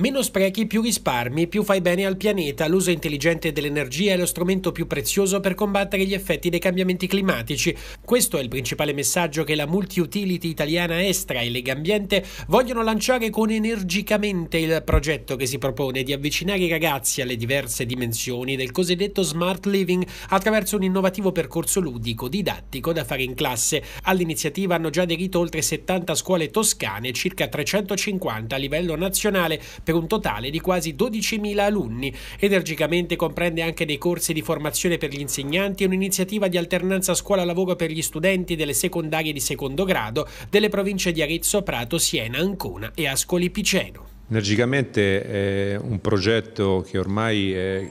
Meno sprechi, più risparmi, più fai bene al pianeta. L'uso intelligente dell'energia è lo strumento più prezioso per combattere gli effetti dei cambiamenti climatici. Questo è il principale messaggio che la multi-utility italiana Estra e Legambiente vogliono lanciare con energicamente il progetto che si propone di avvicinare i ragazzi alle diverse dimensioni del cosiddetto smart living attraverso un innovativo percorso ludico, didattico da fare in classe. All'iniziativa hanno già aderito oltre 70 scuole toscane, circa 350 a livello nazionale per un totale di quasi 12.000 alunni. Energicamente comprende anche dei corsi di formazione per gli insegnanti e un'iniziativa di alternanza scuola-lavoro per gli studenti delle secondarie di secondo grado delle province di Arezzo, Prato, Siena, Ancona e Ascoli Piceno. Energicamente è un progetto che ormai è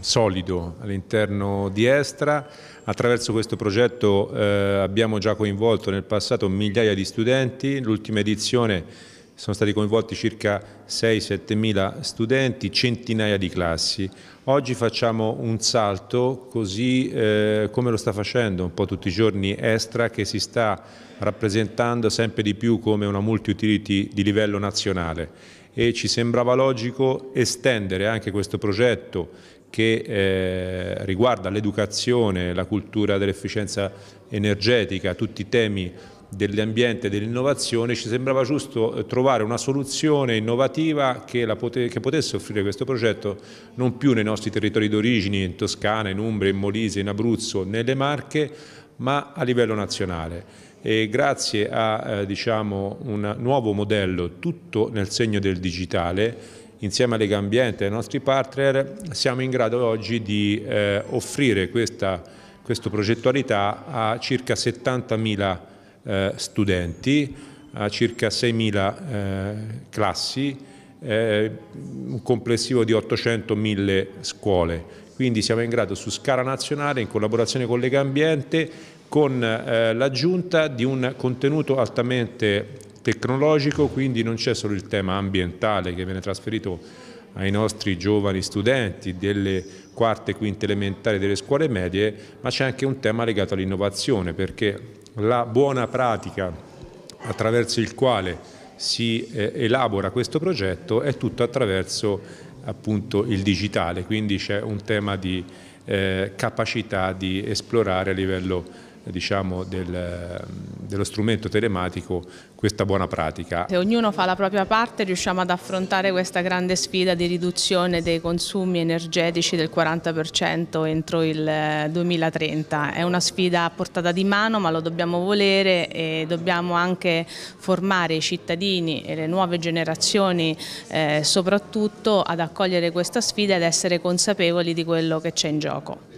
solido all'interno di Estra. Attraverso questo progetto eh, abbiamo già coinvolto nel passato migliaia di studenti. L'ultima edizione sono stati coinvolti circa 6-7 mila studenti, centinaia di classi. Oggi facciamo un salto così eh, come lo sta facendo un po' tutti i giorni Estra che si sta rappresentando sempre di più come una multi-utility di livello nazionale e ci sembrava logico estendere anche questo progetto che eh, riguarda l'educazione, la cultura dell'efficienza energetica, tutti i temi dell'ambiente e dell'innovazione, ci sembrava giusto eh, trovare una soluzione innovativa che, pote che, potesse offrire questo progetto non più nei nostri territori d'origine, in Toscana, in Umbria, in Molise, in Abruzzo, nelle Marche, ma a livello nazionale. E grazie a eh, diciamo, un nuovo modello tutto nel segno del digitale insieme a Lega Ambiente e ai nostri partner siamo in grado oggi di eh, offrire questa, questo progettualità a circa 70.000 eh, studenti, a circa 6.000 eh, classi, eh, un complessivo di 800.000 scuole. Quindi siamo in grado su scala nazionale, in collaborazione con Lega Ambiente, con eh, l'aggiunta di un contenuto altamente tecnologico, quindi non c'è solo il tema ambientale che viene trasferito ai nostri giovani studenti delle quarte e quinte elementari delle scuole medie, ma c'è anche un tema legato all'innovazione, perché la buona pratica attraverso il quale si eh, elabora questo progetto è tutto attraverso appunto il digitale, quindi c'è un tema di eh, capacità di esplorare a livello diciamo, del, dello strumento telematico questa buona pratica. Se ognuno fa la propria parte riusciamo ad affrontare questa grande sfida di riduzione dei consumi energetici del 40% entro il 2030. Eh, È una sfida a portata di mano ma lo dobbiamo volere e dobbiamo anche formare i cittadini e le nuove generazioni eh, soprattutto ad accogliere questa sfida ed essere consapevoli di quello che c'è in gioco.